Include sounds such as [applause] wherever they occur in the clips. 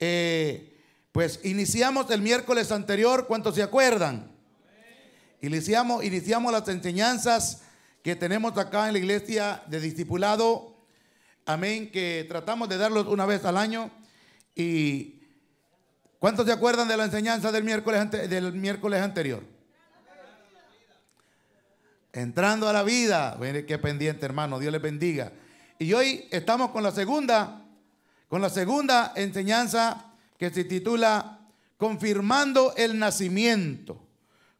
Eh, pues iniciamos el miércoles anterior, ¿cuántos se acuerdan? Iniciamos, iniciamos las enseñanzas que tenemos acá en la iglesia de discipulado, amén, que tratamos de darlos una vez al año. ¿Y cuántos se acuerdan de la enseñanza del miércoles, del miércoles anterior? Entrando a la vida, qué pendiente hermano, Dios les bendiga. Y hoy estamos con la segunda con la segunda enseñanza que se titula Confirmando el nacimiento.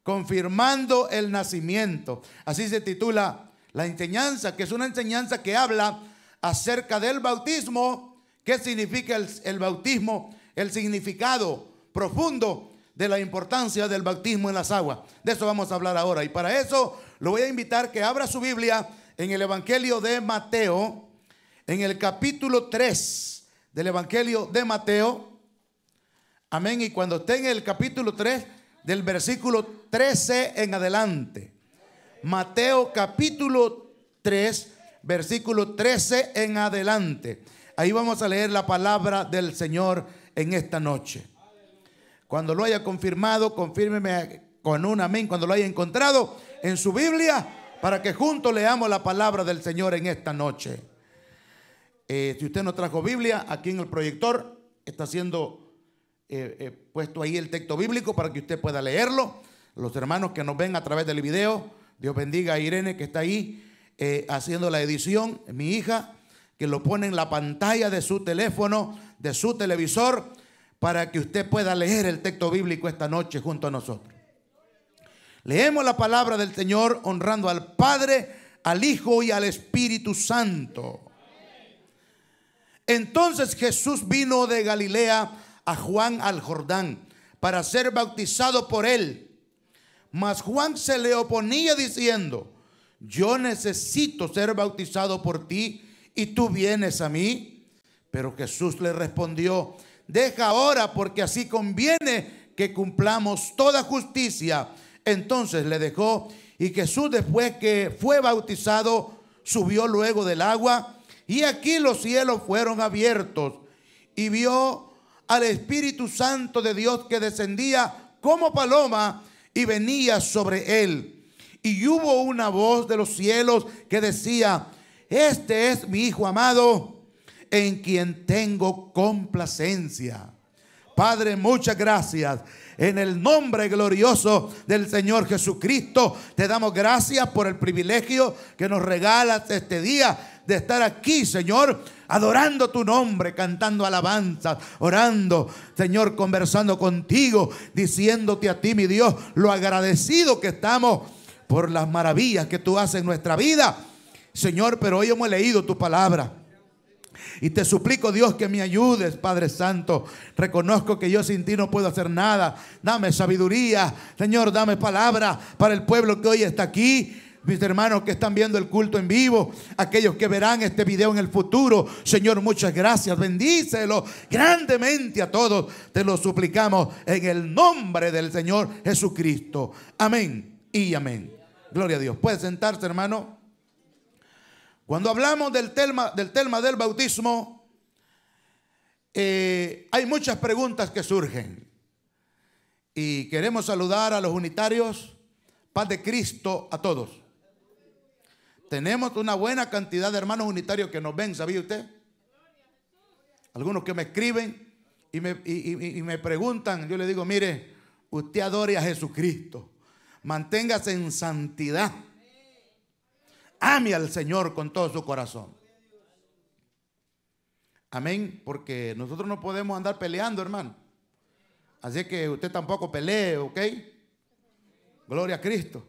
Confirmando el nacimiento. Así se titula la enseñanza, que es una enseñanza que habla acerca del bautismo, qué significa el, bautismo, el significado profundo de la importancia del bautismo en las aguas. De eso vamos a hablar ahora. Y para eso lo voy a invitar que abra su Biblia en el Evangelio de Mateo, en el capítulo 3 del Evangelio de Mateo. Amén. Y cuando esté en el capítulo 3, del versículo 13 en adelante. Mateo capítulo 3, versículo 13 en adelante. Ahí vamos a leer la palabra del Señor en esta noche. Cuando lo haya confirmado, confírmeme con un amén. Cuando lo haya encontrado en su Biblia, para que juntos leamos la palabra del Señor en esta noche. Eh, si usted no trajo Biblia, aquí en el proyector está siendo eh, eh, puesto ahí el texto bíblico para que usted pueda leerlo. Los hermanos que nos ven a través del video, Dios bendiga a Irene que está ahí haciendo la edición, mi hija, que lo pone en la pantalla de su teléfono, de su televisor, para que usted pueda leer el texto bíblico esta noche junto a nosotros. Leemos la palabra del Señor honrando al Padre, al Hijo y al Espíritu Santo. Entonces Jesús vino de Galilea a Juan al Jordán para ser bautizado por él. Mas Juan se le oponía diciendo, yo necesito ser bautizado por ti y tú vienes a mí. Pero Jesús le respondió, deja ahora porque así conviene que cumplamos toda justicia. Entonces le dejó y Jesús después que fue bautizado, subió luego del agua y aquí los cielos fueron abiertos y vio al Espíritu Santo de Dios que descendía como paloma y venía sobre él. Y hubo una voz de los cielos que decía, este es mi Hijo amado en quien tengo complacencia. Padre, muchas gracias. En el nombre glorioso del Señor Jesucristo, te damos gracias por el privilegio que nos regalas este día de estar aquí, Señor, adorando tu nombre, cantando alabanzas, orando, Señor, conversando contigo, diciéndote a ti, mi Dios, lo agradecido que estamos por las maravillas que tú haces en nuestra vida. Señor, pero hoy hemos leído tu palabra. Y te suplico, Dios, que me ayudes, Padre Santo. Reconozco que yo sin ti no puedo hacer nada. Dame sabiduría, Señor, dame palabra para el pueblo que hoy está aquí mis hermanos que están viendo el culto en vivo, aquellos que verán este video en el futuro. Señor, muchas gracias. Bendícelo grandemente a todos. Te lo suplicamos en el nombre del Señor Jesucristo. Amén y amén. Gloria a Dios. Puede sentarse, hermano. Cuando hablamos del tema del, tema del bautismo, eh, hay muchas preguntas que surgen. Y queremos saludar a los unitarios, paz de Cristo a todos. Tenemos una buena cantidad de hermanos unitarios que nos ven, ¿sabía usted? Algunos que me escriben y me, preguntan, yo le digo, mire, usted adore a Jesucristo, manténgase en santidad, ame al Señor con todo su corazón. Amén, porque nosotros no podemos andar peleando, hermano. Así que usted tampoco pelee, ¿ok? Gloria a Cristo.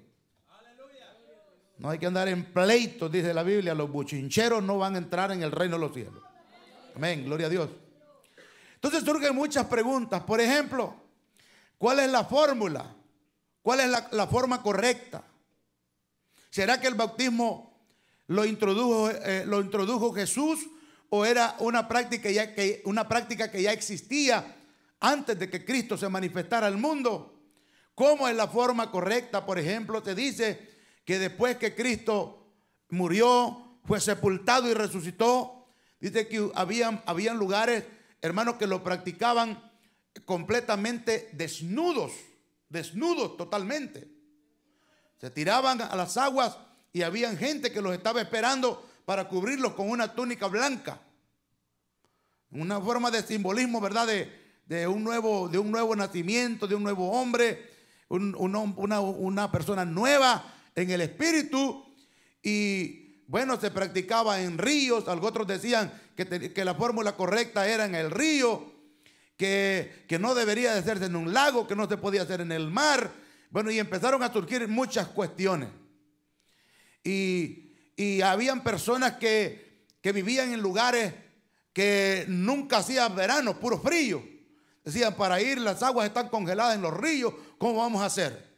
No hay que andar en pleito, dice la Biblia. Los buchincheros no van a entrar en el reino de los cielos. Amén, gloria a Dios. Entonces surgen muchas preguntas. Por ejemplo, ¿cuál es la fórmula? ¿Cuál es la, forma correcta? ¿Será que el bautismo lo introdujo, eh, lo introdujo Jesús o era una práctica, ya que, una práctica que ya existía antes de que Cristo se manifestara al mundo? ¿Cómo es la forma correcta? Por ejemplo, te dice que después que Cristo murió, fue sepultado y resucitó, dice que habían, habían lugares, hermanos, que lo practicaban completamente desnudos, desnudos totalmente. Se tiraban a las aguas y habían gente que los estaba esperando para cubrirlos con una túnica blanca. Una forma de simbolismo, ¿verdad? De, un, nuevo, de un nuevo nacimiento, de un nuevo hombre, una, una persona nueva en el espíritu y bueno, se practicaba en ríos, algunos decían que, la fórmula correcta era en el río, que, no debería de hacerse en un lago, que no se podía hacer en el mar. Bueno, y empezaron a surgir muchas cuestiones. Y, y habían personas que, vivían en lugares que nunca hacían verano, puro frío. Decían, para ir las aguas están congeladas en los ríos, ¿cómo vamos a hacer?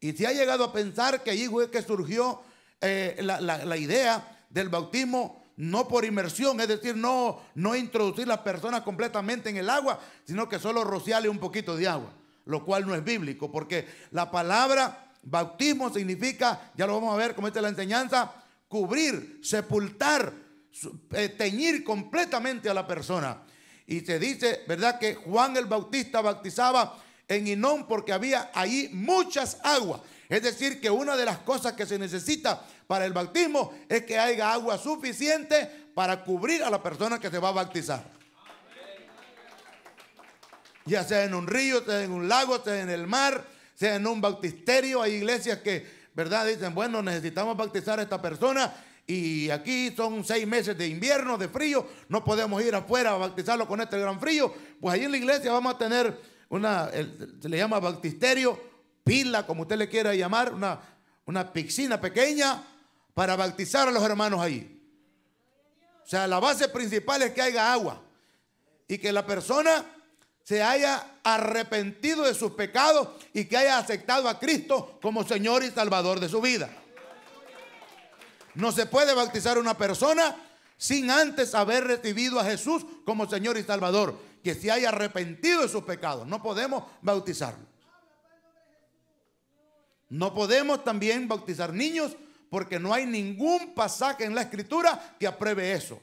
Y si ha llegado a pensar que ahí fue que surgió eh, la, idea del bautismo, no por inmersión, es decir, no, no introducir la persona completamente en el agua, sino que solo rociarle un poquito de agua, lo cual no es bíblico, porque la palabra bautismo significa, ya lo vamos a ver como la enseñanza, cubrir, sepultar, eh, teñir completamente a la persona. Y se dice, ¿verdad? Que Juan el Bautista bautizaba en Inón porque había ahí muchas aguas. Es decir, que una de las cosas que se necesita para el bautismo es que haya agua suficiente para cubrir a la persona que se va a bautizar. Ya sea en un río, sea en un lago, sea en el mar, sea en un bautisterio. Hay iglesias que, ¿verdad? Dicen, bueno, necesitamos bautizar a esta persona y aquí son seis meses de invierno, de frío, no podemos ir afuera a bautizarlo con este gran frío, pues ahí en la iglesia vamos a tener una se le llama baptisterio, pila, como usted le quiera llamar, una, una piscina pequeña para bautizar a los hermanos ahí. O sea, la base principal es que haya agua y que la persona se haya arrepentido de sus pecados y que haya aceptado a Cristo como Señor y Salvador de su vida. No se puede bautizar una persona sin antes haber recibido a Jesús como Señor y Salvador que se haya arrepentido de sus pecados. No podemos bautizarlo. No podemos también bautizar niños porque no hay ningún pasaje en la escritura que apruebe eso.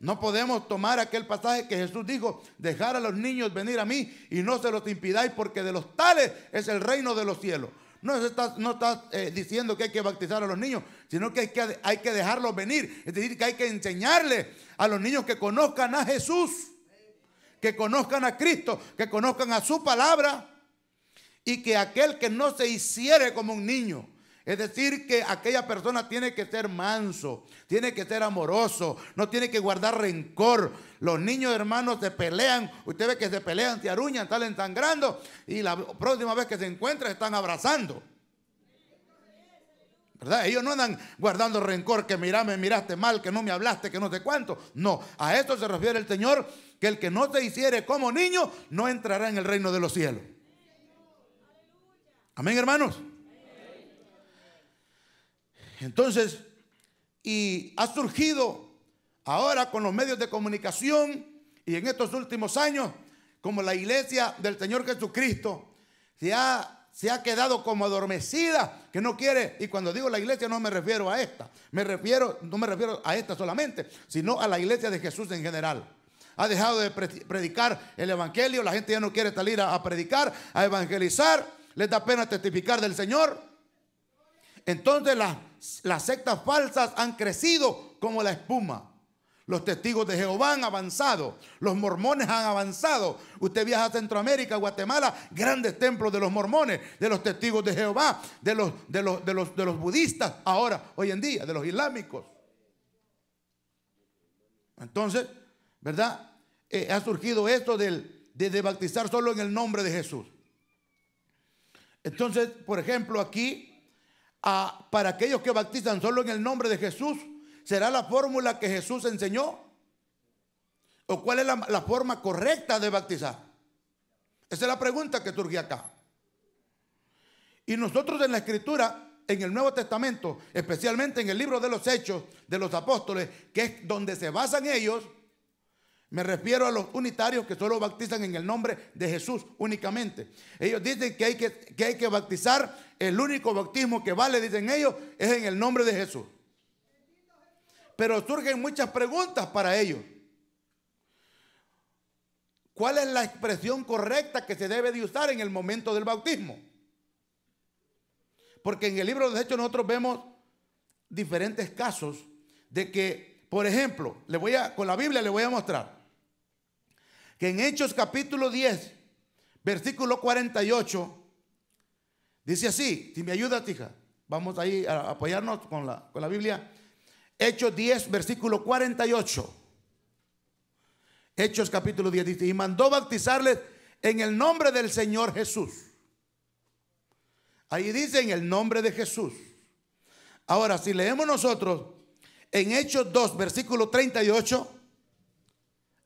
No podemos tomar aquel pasaje que Jesús dijo, dejar a los niños venir a mí y no se los impidáis porque de los tales es el reino de los cielos. No está, no eh, diciendo que hay que bautizar a los niños, sino que hay, que hay que dejarlos venir. Es decir, que hay que enseñarle a los niños que conozcan a Jesús que conozcan a Cristo, que conozcan a su palabra y que aquel que no se hiciere como un niño. Es decir, que aquella persona tiene que ser manso, tiene que ser amoroso, no tiene que guardar rencor. Los niños hermanos se pelean, usted ve que se pelean, se aruñan, están sangrando. y la próxima vez que se encuentran están abrazando. ¿Verdad? Ellos no andan guardando rencor, que mirame me miraste mal, que no me hablaste, que no sé cuánto. No, a esto se refiere el Señor que el que no se hiciere como niño no entrará en el reino de los cielos. Amén, hermanos. Entonces, y ha surgido ahora con los medios de comunicación y en estos últimos años, como la iglesia del Señor Jesucristo se ha, se ha quedado como adormecida, que no quiere, y cuando digo la iglesia no me refiero a esta, me refiero, no me refiero a esta solamente, sino a la iglesia de Jesús en general ha dejado de predicar el Evangelio, la gente ya no quiere salir a, predicar, a evangelizar, les da pena testificar del Señor. Entonces las, las sectas falsas han crecido como la espuma. Los testigos de Jehová han avanzado. Los mormones han avanzado. Usted viaja a Centroamérica, Guatemala, grandes templos de los mormones, de los testigos de Jehová, de los, de los, de los budistas, ahora, hoy en día, de los islámicos. Entonces, ¿verdad? Eh, ha surgido esto del, de, bautizar solo en el nombre de Jesús. Entonces, por ejemplo, aquí, ah, para aquellos que bautizan solo en el nombre de Jesús, ¿será la fórmula que Jesús enseñó? ¿O cuál es la, forma correcta de bautizar? Esa es la pregunta que surgió acá. Y nosotros en la escritura en el Nuevo Testamento, especialmente en el libro de los Hechos de los Apóstoles, que es donde se basan ellos, me refiero a los unitarios que solo bautizan en el nombre de Jesús únicamente. Ellos dicen que hay que, que hay que bautizar, el único bautismo que vale, dicen ellos, es en el nombre de Jesús. Pero surgen muchas preguntas para ellos. ¿Cuál es la expresión correcta que se debe de usar en el momento del bautismo? Porque en el libro de Hechos nosotros vemos diferentes casos de que, por ejemplo, le voy a, con la Biblia le voy a mostrar que en Hechos capítulo 10, versículo 48, dice así, si me ayuda, hija, vamos ahí a apoyarnos con la, con la Biblia. Hechos 10, versículo 48. Hechos capítulo 10 dice, y mandó bautizarles en el nombre del Señor Jesús. Ahí dice en el nombre de Jesús. Ahora, si leemos nosotros en Hechos 2, versículo 38,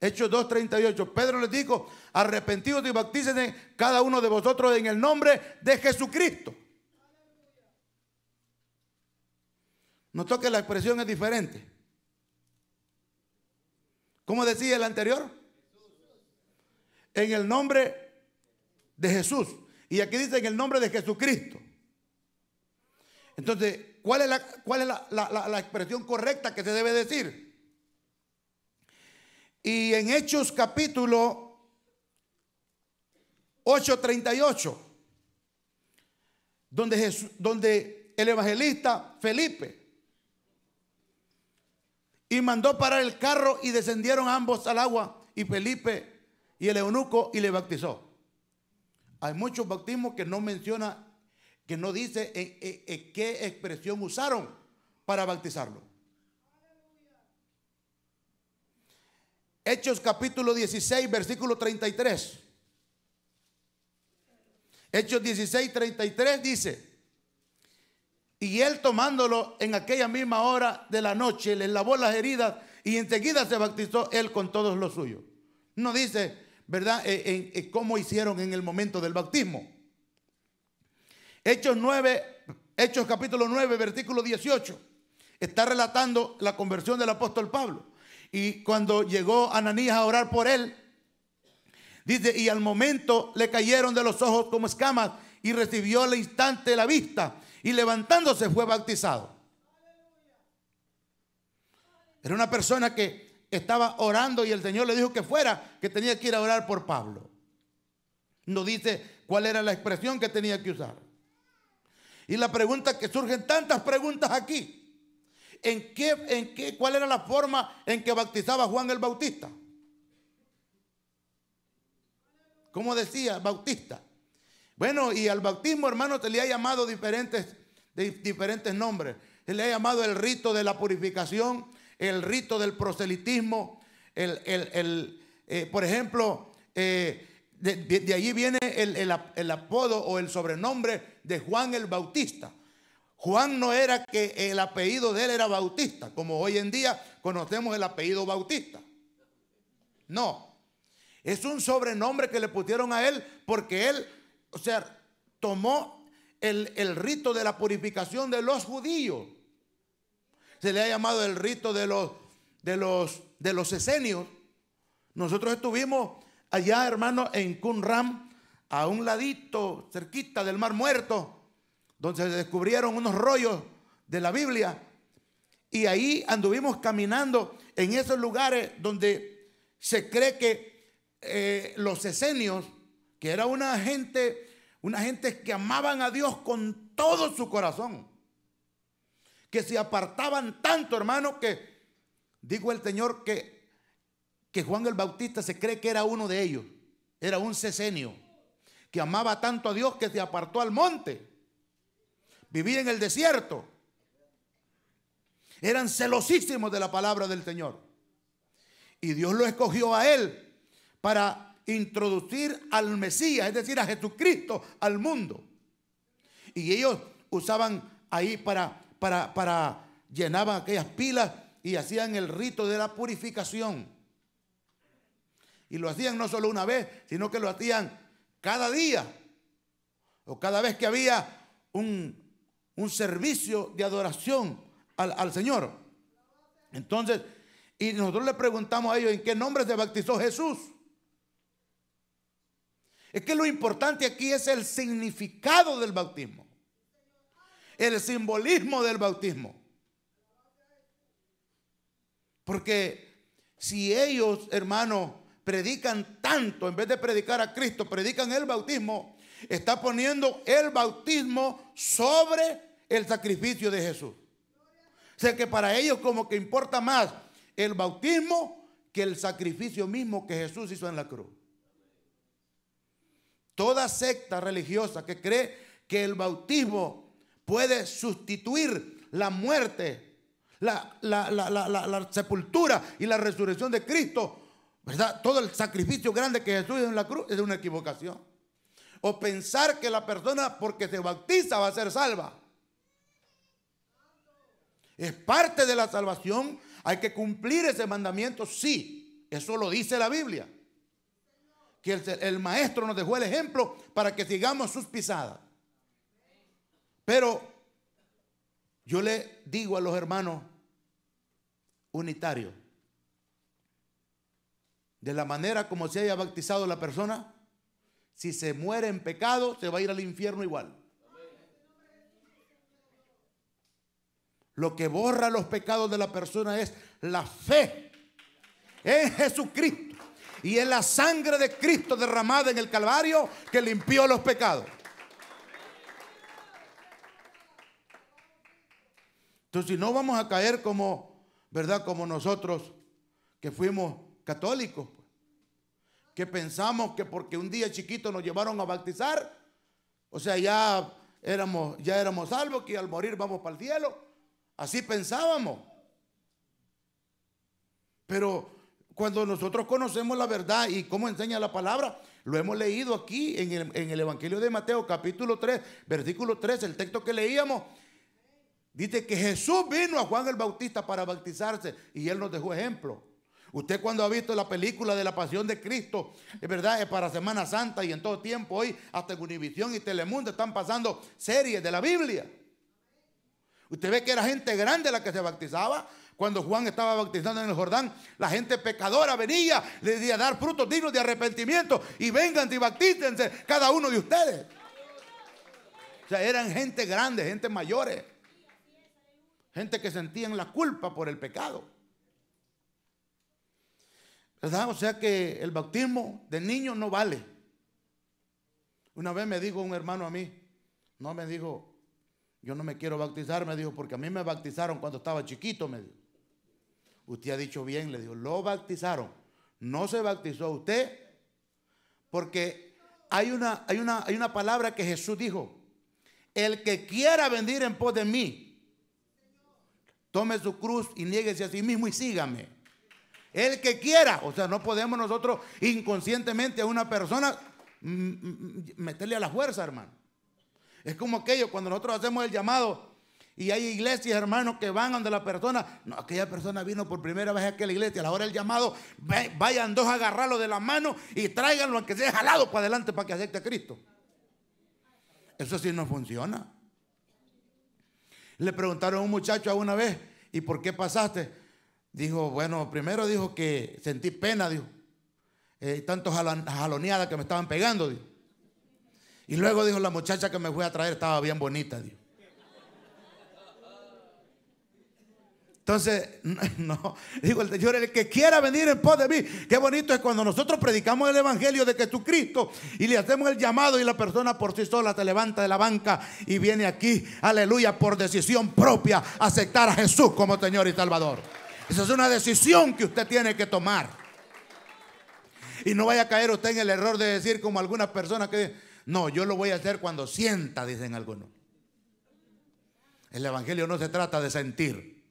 Hechos 2.38. Pedro les dijo, arrepentidos y bauticen cada uno de vosotros en el nombre de Jesucristo. Notó que la expresión es diferente. ¿Cómo decía el anterior? En el nombre de Jesús. Y aquí dice en el nombre de Jesucristo. Entonces, ¿cuál es la, cuál es la, la expresión correcta que se debe decir? Y en Hechos capítulo 8:38, donde, donde el evangelista Felipe y mandó parar el carro y descendieron ambos al agua y Felipe y el eunuco y le bautizó. Hay muchos bautismos que no menciona, que no dice qué expresión usaron para bautizarlo. Hechos capítulo 16, versículo 33. Hechos 16, 33 dice, y él tomándolo en aquella misma hora de la noche, le lavó las heridas y enseguida se bautizó él con todos los suyos. No dice, ¿verdad?, eh, eh, cómo hicieron en el momento del bautismo. Hechos 9, Hechos capítulo 9, versículo 18, está relatando la conversión del apóstol Pablo. Y cuando llegó Ananías a orar por él, dice, y al momento le cayeron de los ojos como escamas y recibió al instante la vista y levantándose fue bautizado. Era una persona que estaba orando y el Señor le dijo que fuera, que tenía que ir a orar por Pablo. No dice cuál era la expresión que tenía que usar. Y la pregunta que surgen tantas preguntas aquí en qué, en qué, cuál era la forma en que bautizaba Juan el Bautista. ¿Cómo decía? Bautista. Bueno, y al bautismo, hermano, se le ha llamado diferentes, de diferentes nombres. Se le ha llamado el rito de la purificación, el rito del proselitismo, el, el, eh, por ejemplo, eh, de, allí viene el, el apodo o el sobrenombre de Juan el Bautista. Juan no era que el apellido de él era Bautista, como hoy en día conocemos el apellido Bautista. No, es un sobrenombre que le pusieron a él porque él, o sea, tomó el, rito de la purificación de los judíos. Se le ha llamado el rito de los, de los, de los esenios. Nosotros estuvimos allá, hermano, en Kunram, a un ladito, cerquita del Mar Muerto donde se descubrieron unos rollos de la Biblia. Y ahí anduvimos caminando en esos lugares donde se cree que eh, los esenios, que era una gente, una gente que amaban a Dios con todo su corazón, que se apartaban tanto, hermano, que digo el Señor que, que Juan el Bautista se cree que era uno de ellos, era un sesenio que amaba tanto a Dios que se apartó al monte vivía en el desierto. Eran celosísimos de la palabra del Señor. Y Dios lo escogió a él para introducir al Mesías, es decir, a Jesucristo, al mundo. Y ellos usaban ahí para, para, para, llenaban aquellas pilas y hacían el rito de la purificación. Y lo hacían no solo una vez, sino que lo hacían cada día. O cada vez que había un, un servicio de adoración al, Señor. Entonces, y nosotros le preguntamos a ellos en qué nombre se bautizó Jesús. Es que lo importante aquí es el significado del bautismo, el simbolismo del bautismo. Porque si ellos, hermanos, predican tanto, en vez de predicar a Cristo, predican el bautismo, está poniendo el bautismo sobre el sacrificio de Jesús. O sea que para ellos como que importa más el bautismo que el sacrificio mismo que Jesús hizo en la cruz. Toda secta religiosa que cree que el bautismo puede sustituir la muerte, la, sepultura y la resurrección de Cristo, ¿verdad? Todo el sacrificio grande que Jesús hizo en la cruz es una equivocación o pensar que la persona porque se bautiza va a ser salva. Es parte de la salvación, hay que cumplir ese mandamiento, sí, eso lo dice la Biblia. Que el, maestro nos dejó el ejemplo para que sigamos sus pisadas. Pero yo le digo a los hermanos unitarios, de la manera como se haya bautizado la persona, si se muere en pecado, se va a ir al infierno igual. Lo que borra los pecados de la persona es la fe en Jesucristo y en la sangre de Cristo derramada en el Calvario que limpió los pecados. Entonces, si no vamos a caer como, ¿verdad? Como nosotros que fuimos católicos, que pensamos que porque un día chiquito nos llevaron a bautizar, o sea, ya éramos, ya éramos salvos, que al morir vamos para el cielo. Así pensábamos. Pero cuando nosotros conocemos la verdad y cómo enseña la palabra, lo hemos leído aquí en el, en el Evangelio de Mateo capítulo 3, versículo 3, el texto que leíamos, dice que Jesús vino a Juan el Bautista para bautizarse y él nos dejó ejemplo. Usted cuando ha visto la película de la Pasión de Cristo, es verdad, es para Semana Santa y en todo tiempo hoy, hasta en Univisión y Telemundo están pasando series de la Biblia. Usted ve que era gente grande la que se bautizaba. Cuando Juan estaba bautizando en el Jordán, la gente pecadora venía, le decía dar frutos dignos de arrepentimiento y vengan y bautícense cada uno de ustedes. O sea, eran gente grande, gente mayores. Gente que sentían la culpa por el pecado. O sea que el bautismo de niño no vale. Una vez me dijo un hermano a mí, no me dijo, yo no me quiero bautizar, me dijo, porque a mí me bautizaron cuando estaba chiquito, me Usted ha dicho bien, le dijo, lo bautizaron. No se bautizó usted porque hay una, hay una, hay una palabra que Jesús dijo. El que quiera venir en pos de mí, tome su cruz y niéguese a sí mismo y sígame. El que quiera. O sea, no podemos nosotros inconscientemente a una persona mm, mm, mm, meterle a la fuerza, hermano. Es como aquello, cuando nosotros hacemos el llamado y hay iglesias, hermanos, que van donde la persona, no, aquella persona vino por primera vez a aquella iglesia, a la hora del llamado, vayan dos a agarrarlo de la mano y tráiganlo, aunque sea jalado para adelante para que acepte a Cristo. Eso sí no funciona. Le preguntaron a un muchacho a una vez, ¿y por qué pasaste? dijo, bueno, primero dijo que sentí pena, dijo, eh, tanto que me estaban pegando, dijo. Y luego dijo, la muchacha que me fue a traer estaba bien bonita, dijo. Entonces, [laughs] no, digo, el Señor, el que quiera venir en pos de mí, qué bonito es cuando nosotros predicamos el Evangelio de Jesucristo y le hacemos el llamado y la persona por sí sola se levanta de la banca y viene aquí, aleluya, por decisión propia, aceptar a Jesús como Señor y Salvador. Esa es una decisión que usted tiene que tomar. Y no vaya a caer usted en el error de decir como algunas personas que dicen, no, yo lo voy a hacer cuando sienta, dicen algunos. El Evangelio no se trata de sentir.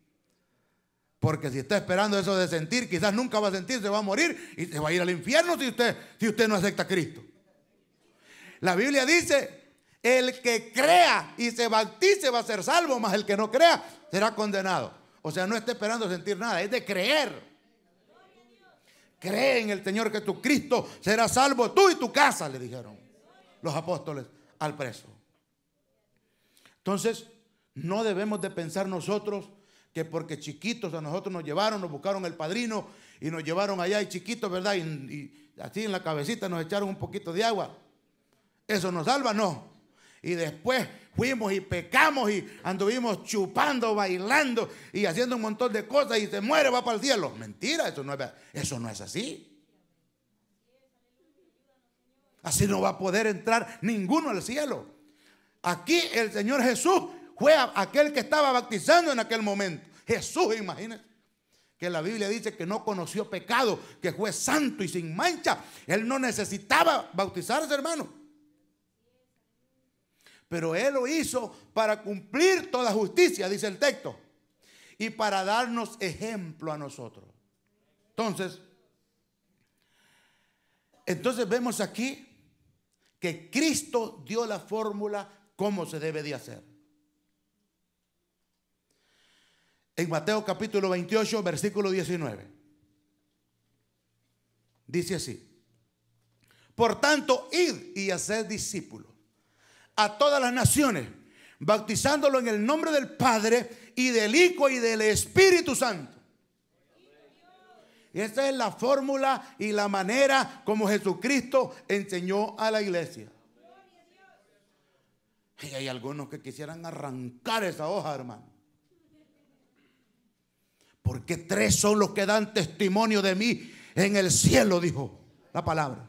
Porque si está esperando eso de sentir, quizás nunca va a sentir, se va a morir y se va a ir al infierno si usted, si usted no acepta a Cristo. La Biblia dice, el que crea y se bautice va a ser salvo, mas el que no crea será condenado. O sea, no está esperando sentir nada, es de creer. Cree en el Señor que tu Cristo será salvo, tú y tu casa, le dijeron los apóstoles al preso. Entonces, no debemos de pensar nosotros que porque chiquitos a nosotros nos llevaron, nos buscaron el padrino y nos llevaron allá y chiquitos, ¿verdad? Y, y así en la cabecita nos echaron un poquito de agua. ¿Eso nos salva? No. Y después fuimos y pecamos y anduvimos chupando, bailando y haciendo un montón de cosas y se muere, va para el cielo. Mentira, eso no es, eso no es así. Así no va a poder entrar ninguno al cielo. Aquí el Señor Jesús fue aquel que estaba bautizando en aquel momento. Jesús, imagínense. Que la Biblia dice que no conoció pecado, que fue santo y sin mancha. Él no necesitaba bautizarse, hermano. Pero Él lo hizo para cumplir toda justicia, dice el texto. Y para darnos ejemplo a nosotros. Entonces, entonces vemos aquí que Cristo dio la fórmula como se debe de hacer. En Mateo capítulo 28, versículo 19. Dice así. Por tanto, id y haced discípulos a todas las naciones, bautizándolo en el nombre del Padre y del Hijo y del Espíritu Santo. Y esa es la fórmula y la manera como Jesucristo enseñó a la iglesia. Y hay algunos que quisieran arrancar esa hoja, hermano. Porque tres son los que dan testimonio de mí en el cielo, dijo la palabra.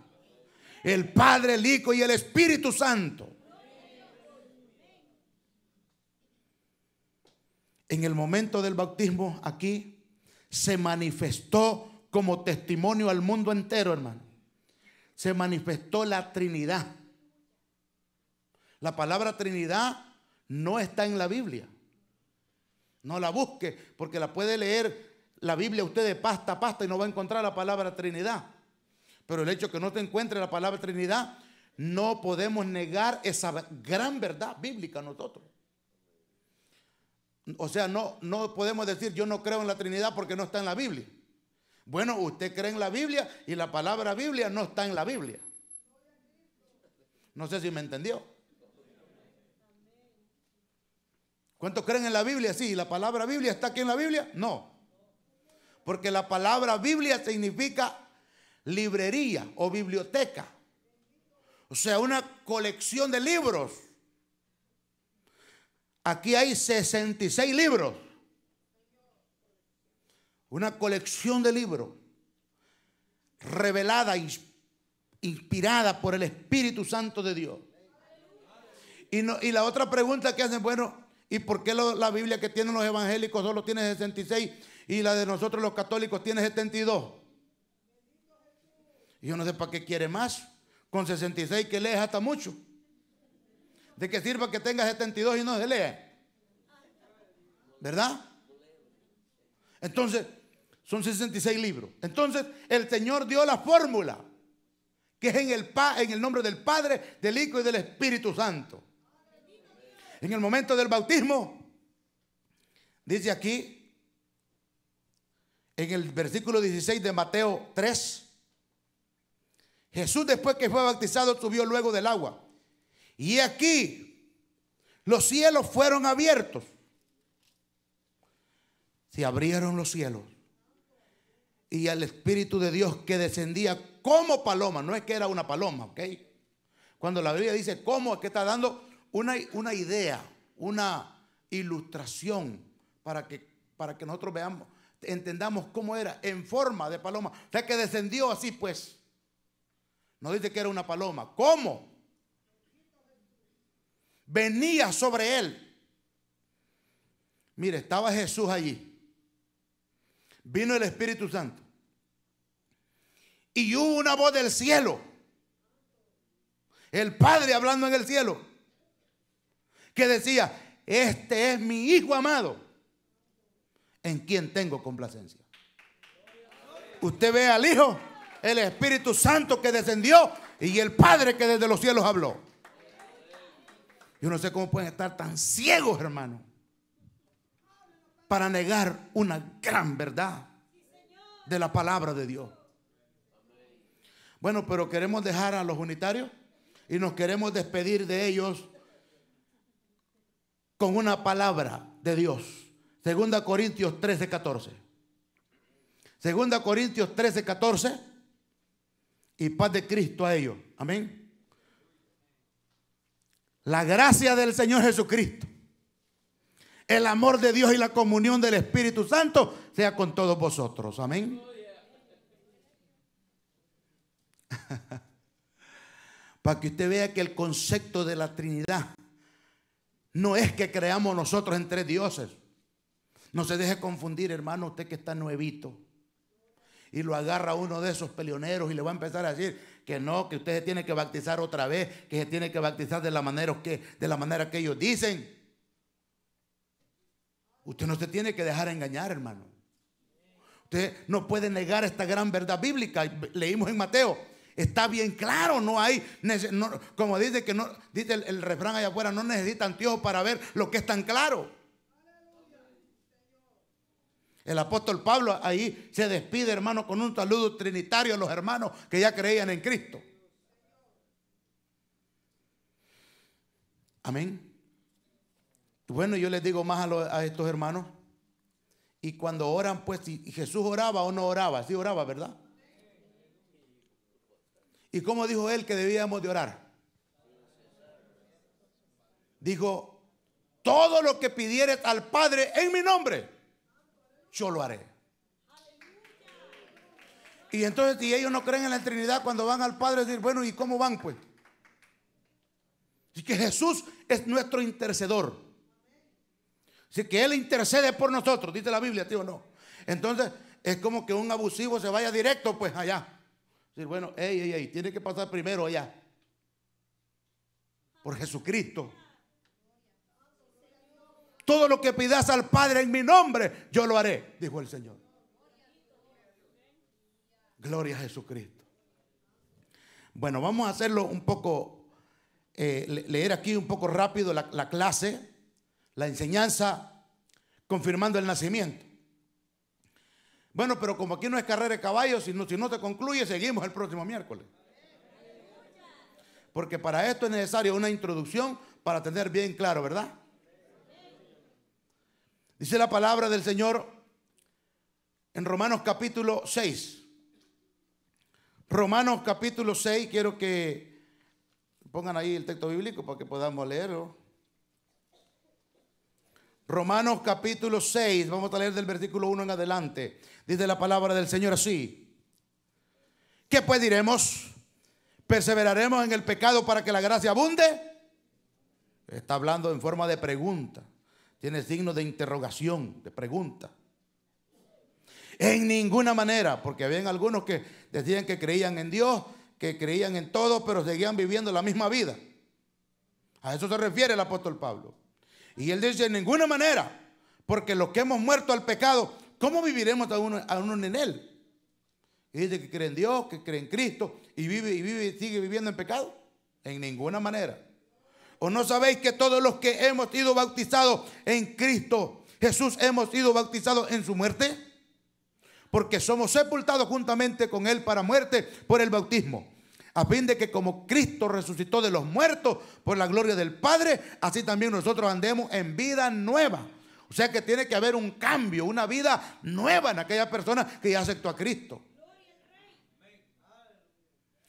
El Padre, el Hijo y el Espíritu Santo. en el momento del bautismo aquí se manifestó como testimonio al mundo entero, hermano. Se manifestó la Trinidad. La palabra Trinidad no está en la Biblia. No la busque, porque la puede leer la Biblia usted de pasta a pasta y no va a encontrar la palabra Trinidad. Pero el hecho que no te encuentre la palabra Trinidad, no podemos negar esa gran verdad bíblica nosotros. O sea, no, no podemos decir yo no creo en la Trinidad porque no está en la Biblia. Bueno, usted cree en la Biblia y la palabra Biblia no está en la Biblia. No sé si me entendió. ¿Cuántos creen en la Biblia? Sí, la palabra Biblia está aquí en la Biblia? No. Porque la palabra Biblia significa librería o biblioteca. O sea, una colección de libros. Aquí hay 66 libros. Una colección de libros revelada, inspirada por el Espíritu Santo de Dios. Y, y la otra pregunta que hacen, bueno, ¿y por qué la Biblia que tienen los evangélicos solo tiene 66 y la de nosotros los católicos tiene 72? Y yo no sé para qué quiere más. Con 66 que lees hasta mucho. ¿De que sirva que tenga 72 y no se lee? ¿Verdad? Entonces, son 66 libros. Entonces, el Señor dio la fórmula, que es en el, en el nombre del Padre, del Hijo y del Espíritu Santo. En el momento del bautismo, dice aquí, en el versículo 16 de Mateo 3, Jesús después que fue bautizado subió luego del agua. Y aquí los cielos fueron abiertos. Se abrieron los cielos. Y al Espíritu de Dios que descendía como paloma, no es que era una paloma, ¿ok? Cuando la Biblia dice cómo, es que está dando una, idea, una ilustración para que, para que nosotros veamos, entendamos cómo era en forma de paloma. O sea, que descendió así, pues. No dice que era una paloma. ¿Cómo? venía sobre él. Mire, estaba Jesús allí. Vino el Espíritu Santo. Y hubo una voz del cielo. El Padre hablando en el cielo. Que decía, este es mi Hijo amado. En quien tengo complacencia. Usted ve al Hijo, el Espíritu Santo que descendió y el Padre que desde los cielos habló. Yo no sé cómo pueden estar tan ciegos, hermano, para negar una gran verdad de la palabra de Dios. Bueno, pero queremos dejar a los unitarios y nos queremos despedir de ellos con una palabra de Dios. Segunda Corintios 13, 14. Segunda Corintios 13, 14. Y paz de Cristo a ellos. Amén. La gracia del Señor Jesucristo, el amor de Dios y la comunión del Espíritu Santo sea con todos vosotros. Amén. [laughs] Para que usted vea que el concepto de la Trinidad no es que creamos nosotros en tres dioses. No se deje confundir, hermano, usted que está nuevito y lo agarra uno de esos peleoneros y le va a empezar a decir que no, que usted se tiene que bautizar otra vez, que se tiene que bautizar de la manera que, de la manera que ellos dicen. Usted no se tiene que dejar engañar, hermano. Usted no puede negar esta gran verdad bíblica. Leímos en Mateo. Está bien claro, no hay, como dice que no, dice el, refrán allá afuera, no necesitan Dios para ver lo que es tan claro. El apóstol Pablo ahí se despide, hermano, con un saludo trinitario a los hermanos que ya creían en Cristo. Amén. Bueno, yo les digo más a, estos hermanos. Y cuando oran, pues, si Jesús oraba o no oraba, sí oraba, ¿verdad? ¿Y cómo dijo él que debíamos de orar? Dijo, todo lo que pidieres al Padre en mi nombre, yo lo haré. Y entonces si ellos no creen en la Trinidad, cuando van al Padre, decir, bueno, ¿y cómo van pues? Así que Jesús es nuestro intercedor. si que Él intercede por nosotros, dice la Biblia, tío, no. Entonces es como que un abusivo se vaya directo pues allá. Decir, bueno, ey, ey, ey, tiene que pasar primero allá. Por Jesucristo. Todo lo que pidas al Padre en mi nombre, yo lo haré, dijo el Señor. Gloria a Jesucristo. Bueno, vamos a hacerlo un poco, eh, leer aquí un poco rápido la, clase, la enseñanza, confirmando el nacimiento. Bueno, pero como aquí no es carrera de caballos, si no, si no te concluye, seguimos el próximo miércoles. Porque para esto es necesaria una introducción para tener bien claro, ¿verdad? Dice la palabra del Señor en Romanos capítulo 6. Romanos capítulo 6, quiero que pongan ahí el texto bíblico para que podamos leerlo. Romanos capítulo 6, vamos a leer del versículo 1 en adelante. Dice la palabra del Señor así. ¿Qué pues diremos? ¿Perseveraremos en el pecado para que la gracia abunde? Está hablando en forma de pregunta tiene signo de interrogación, de pregunta. En ninguna manera, porque habían algunos que decían que creían en Dios, que creían en todo, pero seguían viviendo la misma vida. A eso se refiere el apóstol Pablo. Y él dice, en ninguna manera, porque los que hemos muerto al pecado, ¿cómo viviremos aún, uno en él? Y dice que cree en Dios, que cree en Cristo y vive y vive sigue viviendo en pecado. En ninguna manera. ¿O no sabéis que todos los que hemos sido bautizados en Cristo Jesús hemos sido bautizados en su muerte? Porque somos sepultados juntamente con Él para muerte por el bautismo. A fin de que como Cristo resucitó de los muertos por la gloria del Padre, así también nosotros andemos en vida nueva. O sea que tiene que haber un cambio, una vida nueva en aquella persona que ya aceptó a Cristo.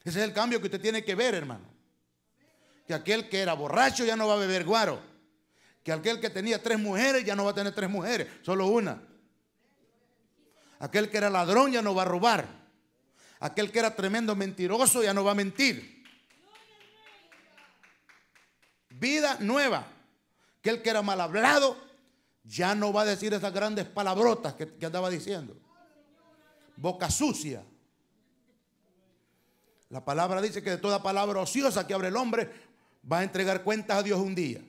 Ese es el cambio que usted tiene que ver, hermano que aquel que era borracho ya no va a beber guaro, que aquel que tenía tres mujeres ya no va a tener tres mujeres, solo una. Aquel que era ladrón ya no va a robar. Aquel que era tremendo mentiroso ya no va a mentir. Vida nueva. Aquel que era mal hablado ya no va a decir esas grandes palabrotas que, que andaba diciendo. Boca sucia. La palabra dice que de toda palabra ociosa que abre el hombre, Va a entregar cuentas a Dios un día.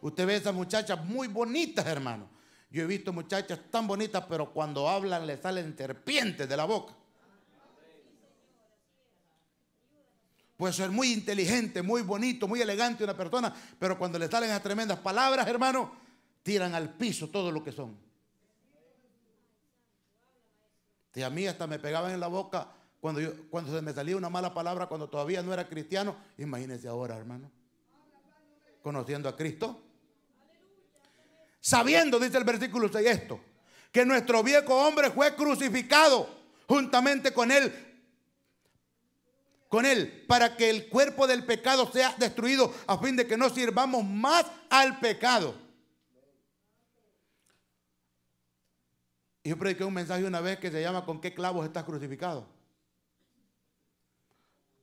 Usted ve esas muchachas muy bonitas, hermano. Yo he visto muchachas tan bonitas, pero cuando hablan le salen serpientes de la boca. Puede ser muy inteligente, muy bonito, muy elegante una persona, pero cuando le salen esas tremendas palabras, hermano, tiran al piso todo lo que son. Y a mí hasta me pegaban en la boca cuando, se me salía una mala palabra, cuando todavía no era cristiano. Imagínense ahora, hermano. Conociendo a Cristo. Sabiendo, dice el versículo 6 esto, que nuestro viejo hombre fue crucificado juntamente con él con él para que el cuerpo del pecado sea destruido a fin de que no sirvamos más al pecado. Yo prediqué un mensaje una vez que se llama ¿Con qué clavos estás crucificado?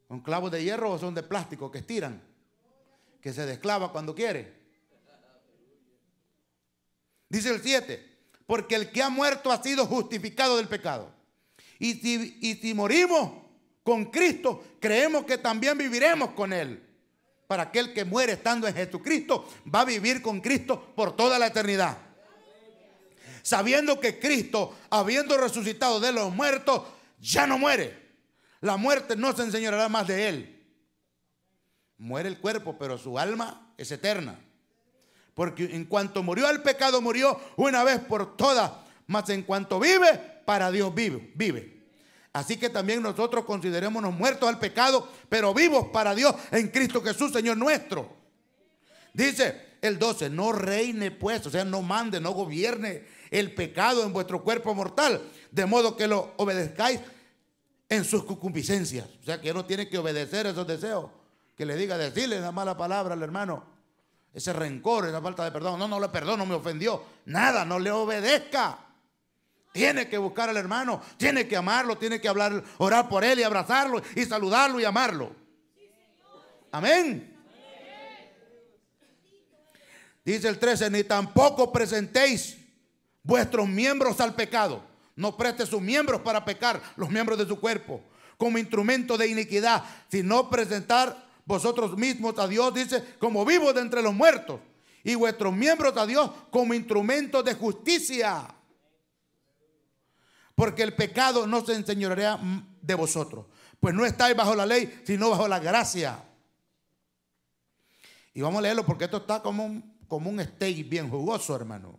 ¿Son clavos de hierro o son de plástico que estiran? Que se desclava cuando quiere. Dice el 7, porque el que ha muerto ha sido justificado del pecado. Y si, y si morimos con Cristo, creemos que también viviremos con Él. Para aquel que muere estando en Jesucristo, va a vivir con Cristo por toda la eternidad. Sabiendo que Cristo, habiendo resucitado de los muertos, ya no muere la muerte no se enseñará más de él. Muere el cuerpo, pero su alma es eterna. Porque en cuanto murió al pecado, murió una vez por todas. Mas en cuanto vive, para Dios vive. vive. Así que también nosotros considerémonos muertos al pecado, pero vivos para Dios en Cristo Jesús, Señor nuestro. Dice el 12, no reine pues, o sea, no mande, no gobierne el pecado en vuestro cuerpo mortal, de modo que lo obedezcáis en sus concupiscencias. O sea que uno tiene que obedecer esos deseos. Que le diga, decirle la mala palabra al hermano. Ese rencor, esa falta de perdón. No, no le perdono, me ofendió. Nada, no le obedezca. Tiene que buscar al hermano, tiene que amarlo, tiene que hablar, orar por él y abrazarlo y saludarlo y amarlo. Amén. Dice el 13, ni tampoco presentéis vuestros miembros al pecado. No preste sus miembros para pecar, los miembros de su cuerpo, como instrumento de iniquidad, sino presentar vosotros mismos a Dios, dice, como vivos de entre los muertos, y vuestros miembros a Dios como instrumento de justicia. Porque el pecado no se enseñorea de vosotros, pues no estáis bajo la ley, sino bajo la gracia. Y vamos a leerlo porque esto está como un, como un steak bien jugoso, hermano.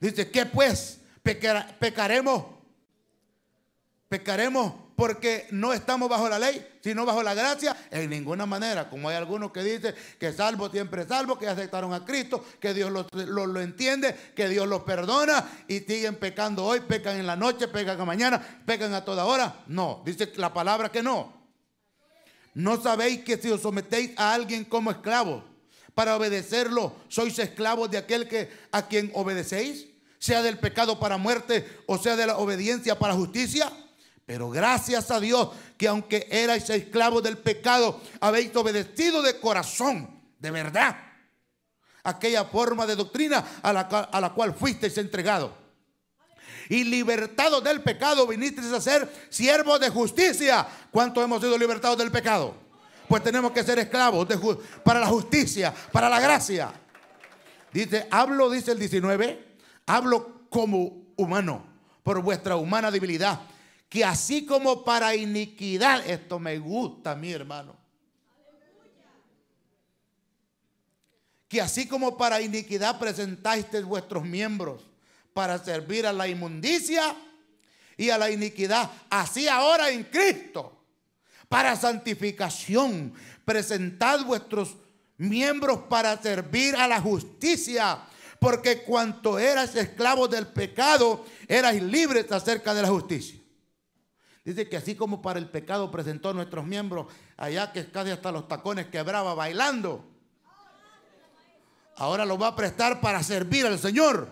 Dice, ¿qué pues? pecaremos. Pecaremos porque no estamos bajo la ley, sino bajo la gracia, en ninguna manera. Como hay algunos que dicen que salvo siempre salvo, que aceptaron a Cristo, que Dios lo, entiende, que Dios los perdona y siguen pecando hoy, pecan en la noche, pecan a mañana, pecan a toda hora. No, dice la palabra que no. No sabéis que si os sometéis a alguien como esclavo para obedecerlo, sois esclavos de aquel que, a quien obedecéis sea del pecado para muerte o sea de la obediencia para justicia. Pero gracias a Dios que aunque erais esclavos del pecado, habéis obedecido de corazón, de verdad, aquella forma de doctrina a la, cual fuisteis entregados. Y libertados del pecado, vinisteis a ser siervos de justicia. ¿Cuántos hemos sido libertados del pecado? Pues tenemos que ser esclavos de para la justicia, para la gracia. Dice, hablo, dice el 19 Hablo como humano, por vuestra humana debilidad. Que así como para iniquidad, esto me gusta, mi hermano. Que así como para iniquidad presentáis vuestros miembros para servir a la inmundicia y a la iniquidad, así ahora en Cristo, para santificación, presentad vuestros miembros para servir a la justicia porque cuanto eras esclavo del pecado, eras libre acerca de la justicia. Dice que así como para el pecado presentó a nuestros miembros, allá que casi hasta los tacones quebraba bailando, ahora lo va a prestar para servir al Señor.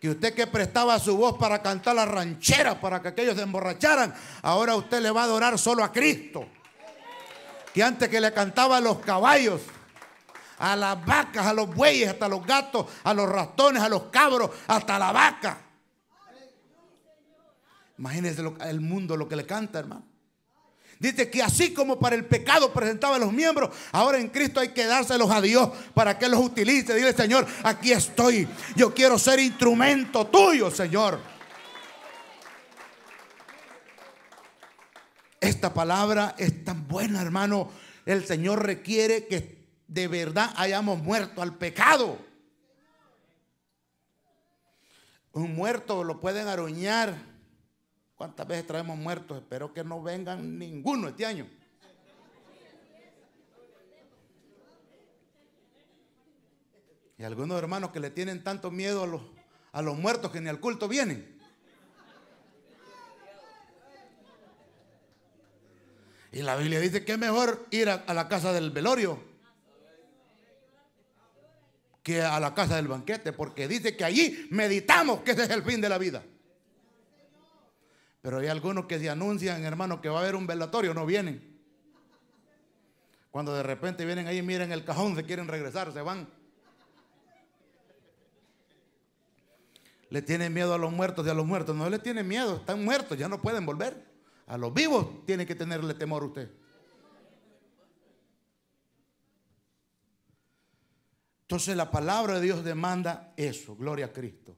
Que usted que prestaba su voz para cantar la ranchera, para que aquellos se emborracharan, ahora usted le va a adorar solo a Cristo. Que antes que le cantaba los caballos, a las vacas, a los bueyes, hasta los gatos, a los ratones, a los cabros, hasta la vaca. Imagínense el mundo lo que le canta, hermano. Dice que así como para el pecado presentaba los miembros, ahora en Cristo hay que dárselos a Dios para que los utilice. Dile, Señor, aquí estoy. Yo quiero ser instrumento tuyo, Señor. Esta palabra es tan buena, hermano. El Señor requiere que de verdad hayamos muerto al pecado. Un muerto lo pueden aruñar. ¿Cuántas veces traemos muertos? Espero que no vengan ninguno este año. Y algunos hermanos que le tienen tanto miedo a los, a los muertos que ni al culto vienen. Y la Biblia dice que es mejor ir a la casa del velorio que a la casa del banquete, porque dice que allí meditamos que ese es el fin de la vida. Pero hay algunos que se anuncian, hermano, que va a haber un velatorio, no vienen. Cuando de repente vienen ahí, miren el cajón, se quieren regresar, se van. Le tienen miedo a los muertos y a los muertos. No le tienen miedo, están muertos, ya no pueden volver. A los vivos tiene que tenerle temor usted. Entonces la palabra de Dios demanda eso, gloria a Cristo.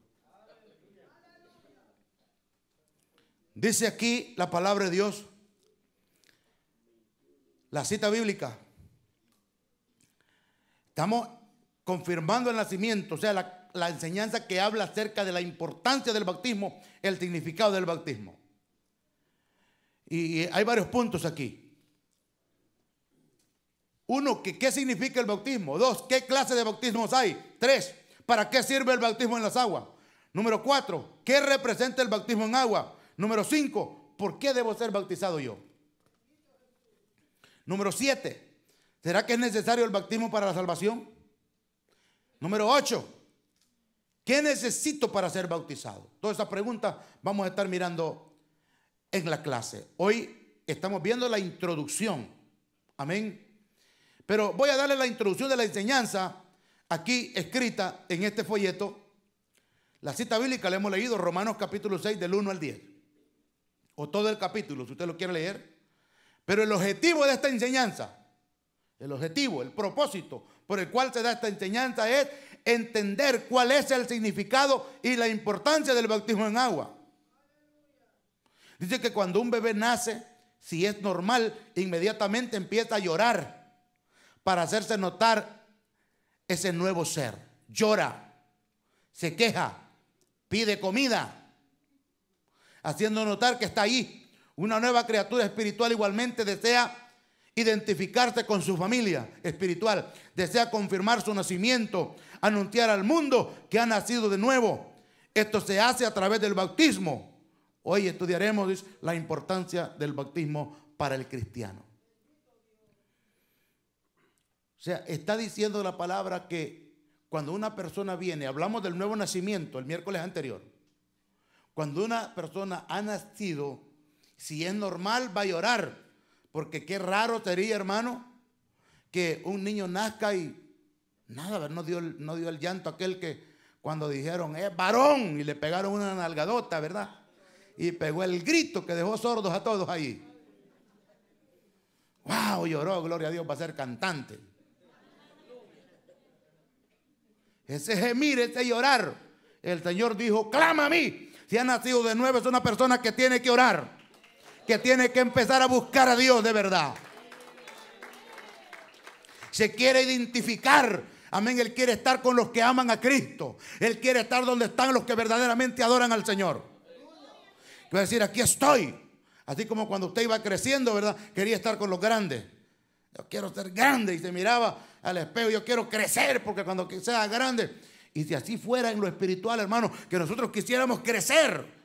Dice aquí la palabra de Dios, la cita bíblica. Estamos confirmando el nacimiento, o sea, la, la enseñanza que habla acerca de la importancia del bautismo, el significado del bautismo. Y hay varios puntos aquí. Uno, ¿qué, significa el bautismo? Dos, ¿qué clase de bautismos hay? Tres, ¿para qué sirve el bautismo en las aguas? Número cuatro, ¿qué representa el bautismo en agua? Número cinco, ¿por qué debo ser bautizado yo? Número siete, ¿será que es necesario el bautismo para la salvación? Número ocho, ¿qué necesito para ser bautizado? Todas esas preguntas vamos a estar mirando en la clase. Hoy estamos viendo la introducción. Amén pero voy a darle la introducción de la enseñanza aquí escrita en este folleto. La cita bíblica la hemos leído, Romanos capítulo 6 del 1 al 10. O todo el capítulo, si usted lo quiere leer. Pero el objetivo de esta enseñanza, el objetivo, el propósito por el cual se da esta enseñanza es entender cuál es el significado y la importancia del bautismo en agua. Dice que cuando un bebé nace, si es normal, inmediatamente empieza a llorar para hacerse notar ese nuevo ser. Llora, se queja, pide comida, haciendo notar que está ahí. Una nueva criatura espiritual igualmente desea identificarse con su familia espiritual, desea confirmar su nacimiento, anunciar al mundo que ha nacido de nuevo. Esto se hace a través del bautismo. Hoy estudiaremos la importancia del bautismo para el cristiano. O sea, está diciendo la palabra que cuando una persona viene, hablamos del nuevo nacimiento el miércoles anterior, cuando una persona ha nacido, si es normal va a llorar, porque qué raro sería, hermano, que un niño nazca y nada, no dio, no dio el llanto aquel que cuando dijeron, es varón, y le pegaron una nalgadota, ¿verdad? Y pegó el grito que dejó sordos a todos ahí. ¡Wow! Lloró, gloria a Dios, va a ser cantante. ese gemir, ese llorar. El Señor dijo, clama a mí. Si ha nacido de nuevo es una persona que tiene que orar, que tiene que empezar a buscar a Dios de verdad. Se quiere identificar Amén. Él quiere estar con los que aman a Cristo. Él quiere estar donde están los que verdaderamente adoran al Señor. Quiero decir, aquí estoy. Así como cuando usted iba creciendo, ¿verdad? Quería estar con los grandes. Yo quiero ser grande. Y se miraba al espejo, yo quiero crecer porque cuando sea grande. Y si así fuera en lo espiritual, hermano, que nosotros quisiéramos crecer.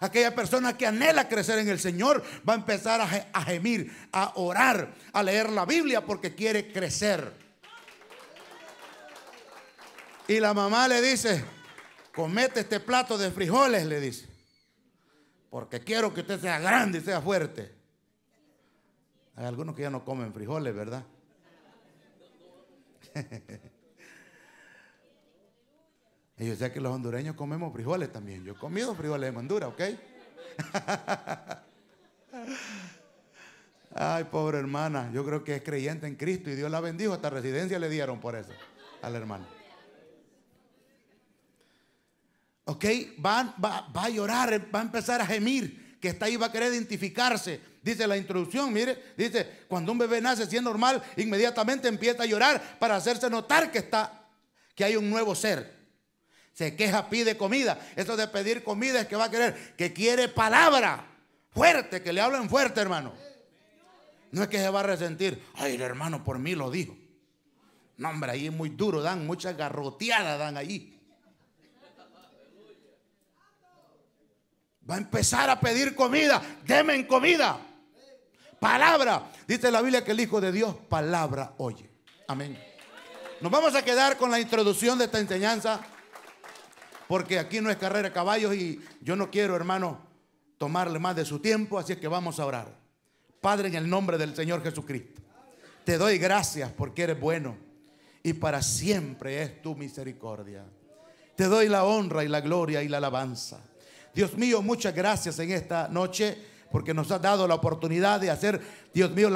Aquella persona que anhela crecer en el Señor va a empezar a, gemir, a orar, a leer la Biblia porque quiere crecer. Y la mamá le dice, comete este plato de frijoles, le dice, porque quiero que usted sea grande y sea fuerte. Hay algunos que ya no comen frijoles, ¿verdad? y yo sé que los hondureños comemos frijoles también. Yo he comido frijoles de Honduras, ¿ok? [laughs] Ay, pobre hermana, yo creo que es creyente en Cristo y Dios la bendijo, hasta residencia le dieron por eso al hermano. Ok, va, va a llorar, va a empezar a gemir, que está ahí, va a querer identificarse dice la introducción, mire, dice, cuando un bebé nace, siendo normal, inmediatamente empieza a llorar para hacerse notar que está, que hay un nuevo ser. Se queja, pide comida. Eso de pedir comida es que va a querer, que quiere palabra fuerte, que le hablen fuerte, hermano. No es que se va a resentir. Ay, el hermano por mí lo dijo. No, hombre, ahí es muy duro, dan muchas garroteadas, dan ahí. Va a empezar a pedir comida. Demen comida palabra. Dice la Biblia que el Hijo de Dios palabra oye. Amén. Nos vamos a quedar con la introducción de esta enseñanza, porque aquí no es carrera de caballos y yo no quiero, hermano, tomarle más de su tiempo, así es que vamos a orar. Padre, en el nombre del Señor Jesucristo, te doy gracias porque eres bueno y para siempre es tu misericordia. Te doy la honra y la gloria y la alabanza. Dios mío, muchas gracias en esta noche porque nos ha dado la oportunidad de hacer, Dios mío,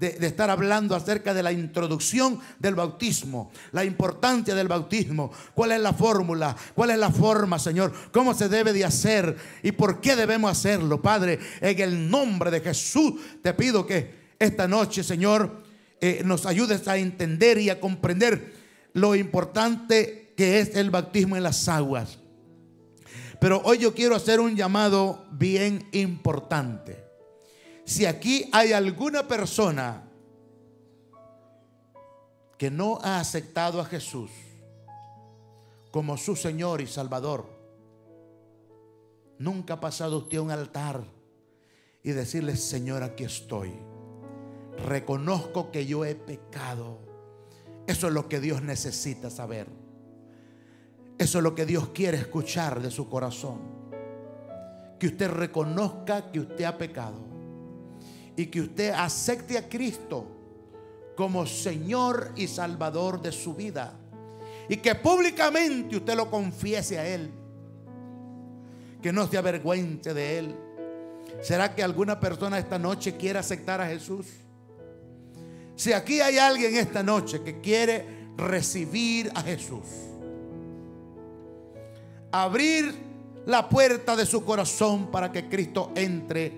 de, estar hablando acerca de la introducción del bautismo, la importancia del bautismo, cuál es la fórmula, cuál es la forma, Señor, cómo se debe de hacer y por qué debemos hacerlo, Padre. En el nombre de Jesús te pido que esta noche, Señor, eh, nos ayudes a entender y a comprender lo importante que es el bautismo en las aguas. Pero hoy yo quiero hacer un llamado bien importante. Si aquí hay alguna persona que no ha aceptado a Jesús como su Señor y Salvador, nunca ha pasado usted a un altar y decirle, Señor, aquí estoy. Reconozco que yo he pecado. Eso es lo que Dios necesita saber. Eso es lo que Dios quiere escuchar de su corazón. Que usted reconozca que usted ha pecado y que usted acepte a Cristo como Señor y Salvador de su vida. Y que públicamente usted lo confiese a Él. Que no se avergüence de Él. ¿Será que alguna persona esta noche quiere aceptar a Jesús? Si aquí hay alguien esta noche que quiere recibir a Jesús abrir la puerta de su corazón para que Cristo entre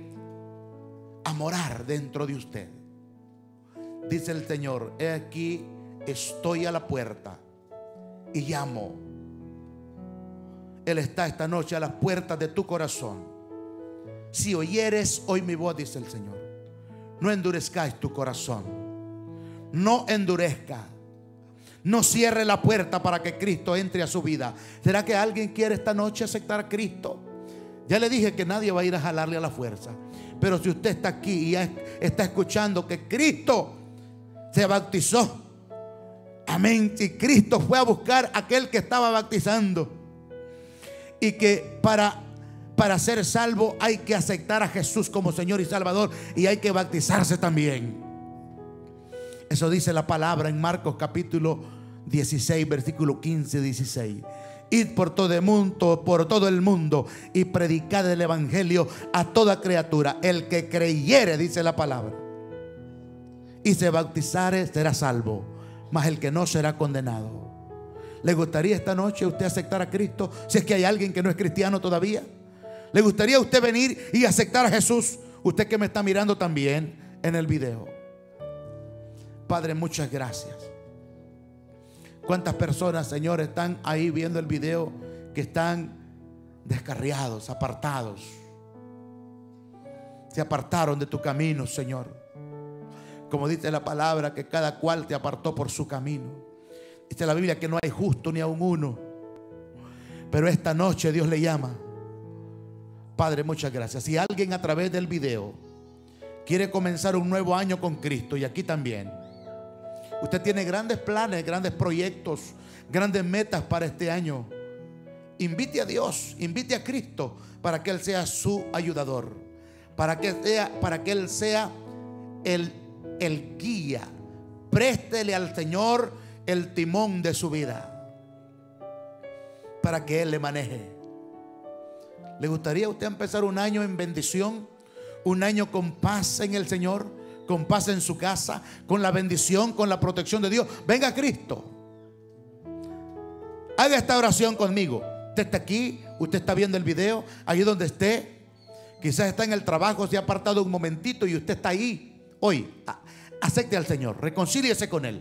a morar dentro de usted. Dice el Señor, he aquí, estoy a la puerta y llamo. Él está esta noche a las puertas de tu corazón. Si oyeres hoy mi voz, dice el Señor, no endurezcáis tu corazón. No endurezca no cierre la puerta para que Cristo entre a su vida. ¿Será que alguien quiere esta noche aceptar a Cristo? Ya le dije que nadie va a ir a jalarle a la fuerza. Pero si usted está aquí y está escuchando que Cristo se bautizó. Amén. Y Cristo fue a buscar a aquel que estaba bautizando. Y que para para ser salvo hay que aceptar a Jesús como Señor y Salvador y hay que bautizarse también. Eso dice la palabra en Marcos capítulo 16, versículo 15, 16. Id por todo el mundo, por todo el mundo y predicad el evangelio a toda criatura. El que creyere, dice la palabra, y se bautizare será salvo, mas el que no será condenado. ¿Le gustaría esta noche usted aceptar a Cristo si es que hay alguien que no es cristiano todavía? ¿Le gustaría usted venir y aceptar a Jesús? Usted que me está mirando también en el video. Padre, muchas gracias. ¿Cuántas personas, Señor, están ahí viendo el video que están descarriados, apartados? Se apartaron de tu camino, Señor. Como dice la palabra, que cada cual te apartó por su camino. Dice la Biblia que no hay justo ni un uno. Pero esta noche Dios le llama. Padre, muchas gracias. Si alguien a través del video quiere comenzar un nuevo año con Cristo y aquí también, Usted tiene grandes planes, grandes proyectos, grandes metas para este año. Invite a Dios, invite a Cristo para que Él sea su ayudador, para que, sea, para que Él sea el, el guía. Préstele al Señor el timón de su vida para que Él le maneje. ¿Le gustaría a usted empezar un año en bendición? Un año con paz en el Señor con paz en su casa, con la bendición, con la protección de Dios. Venga Cristo. Haga esta oración conmigo. Usted está aquí, usted está viendo el video, ahí donde esté. Quizás está en el trabajo, se ha apartado un momentito y usted está ahí. Hoy, acepte al Señor, reconcíliese con Él.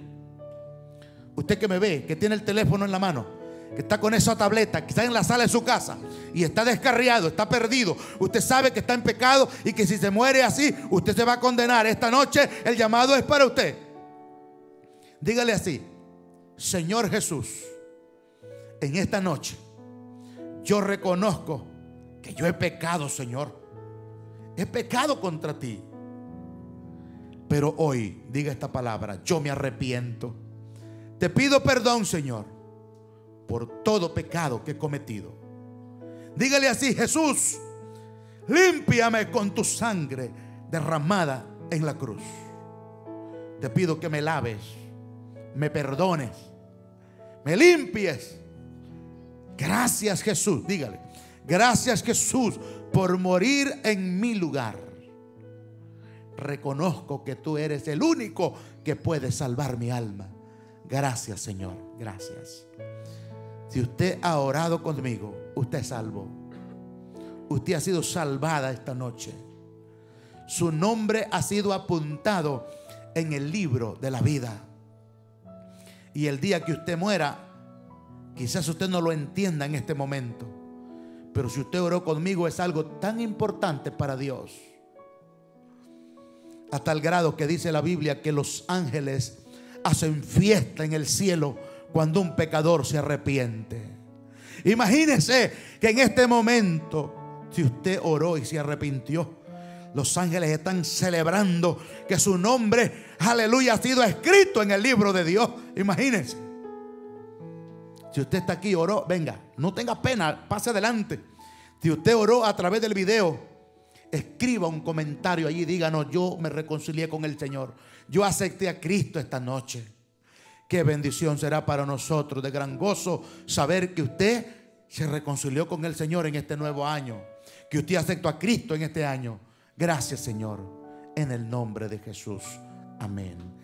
Usted que me ve, que tiene el teléfono en la mano, que está con esa tableta, que está en la sala de su casa y está descarriado, está perdido, usted sabe que está en pecado y que si se muere así, usted se va a condenar. Esta noche el llamado es para usted. Dígale así, Señor Jesús, en esta noche yo reconozco que yo he pecado, Señor. He pecado contra ti. Pero hoy, diga esta palabra, yo me arrepiento. Te pido perdón, Señor por todo pecado que he cometido. Dígale así, Jesús, límpiame con tu sangre derramada en la cruz. Te pido que me laves, me perdones, me limpies. Gracias Jesús, dígale. Gracias Jesús por morir en mi lugar. Reconozco que tú eres el único que puede salvar mi alma. Gracias Señor, gracias. Si usted ha orado conmigo, usted es salvo. Usted ha sido salvada esta noche. Su nombre ha sido apuntado en el libro de la vida. Y el día que usted muera, quizás usted no lo entienda en este momento. Pero si usted oró conmigo es algo tan importante para Dios. A tal grado que dice la Biblia que los ángeles hacen fiesta en el cielo cuando un pecador se arrepiente. Imagínese que en este momento, si usted oró y se arrepintió, los ángeles están celebrando que su nombre, aleluya, ha sido escrito en el libro de Dios. Imagínense. Si usted está aquí, y oró, venga, no tenga pena, pase adelante. Si usted oró a través del video, escriba un comentario allí, díganos, yo me reconcilié con el Señor, yo acepté a Cristo esta noche. Qué bendición será para nosotros de gran gozo saber que usted se reconcilió con el Señor en este nuevo año, que usted aceptó a Cristo en este año. Gracias Señor, en el nombre de Jesús. Amén.